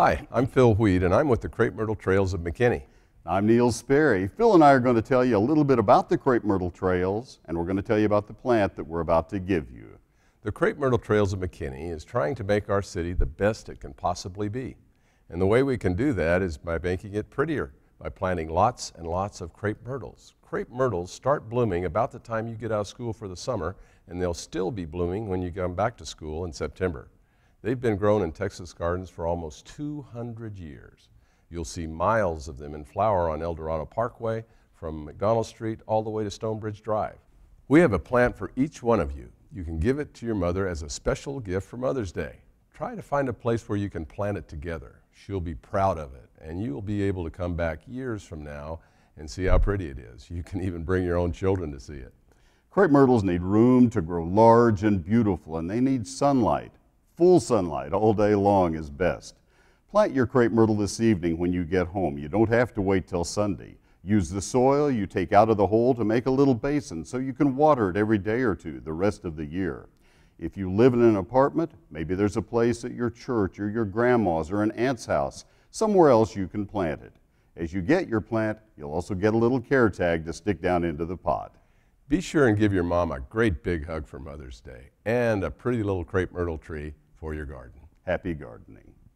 Hi, I'm Phil Weed, and I'm with the Crepe Myrtle Trails of McKinney. I'm Neil Sperry. Phil and I are going to tell you a little bit about the Crepe Myrtle Trails, and we're going to tell you about the plant that we're about to give you. The Crepe Myrtle Trails of McKinney is trying to make our city the best it can possibly be. And the way we can do that is by making it prettier, by planting lots and lots of crepe myrtles. Crepe myrtles start blooming about the time you get out of school for the summer, and they'll still be blooming when you come back to school in September. They've been grown in Texas gardens for almost 200 years. You'll see miles of them in flower on El Dorado Parkway from McDonald Street all the way to Stonebridge Drive. We have a plant for each one of you. You can give it to your mother as a special gift for Mother's Day. Try to find a place where you can plant it together. She'll be proud of it, and you'll be able to come back years from now and see how pretty it is. You can even bring your own children to see it. Crepe myrtles need room to grow large and beautiful, and they need sunlight. Full sunlight all day long is best. Plant your crepe myrtle this evening when you get home. You don't have to wait till Sunday. Use the soil you take out of the hole to make a little basin so you can water it every day or two the rest of the year. If you live in an apartment, maybe there's a place at your church or your grandma's or an aunt's house, somewhere else you can plant it. As you get your plant, you'll also get a little care tag to stick down into the pot. Be sure and give your mom a great big hug for Mother's Day and a pretty little crepe myrtle tree for your garden. Happy gardening.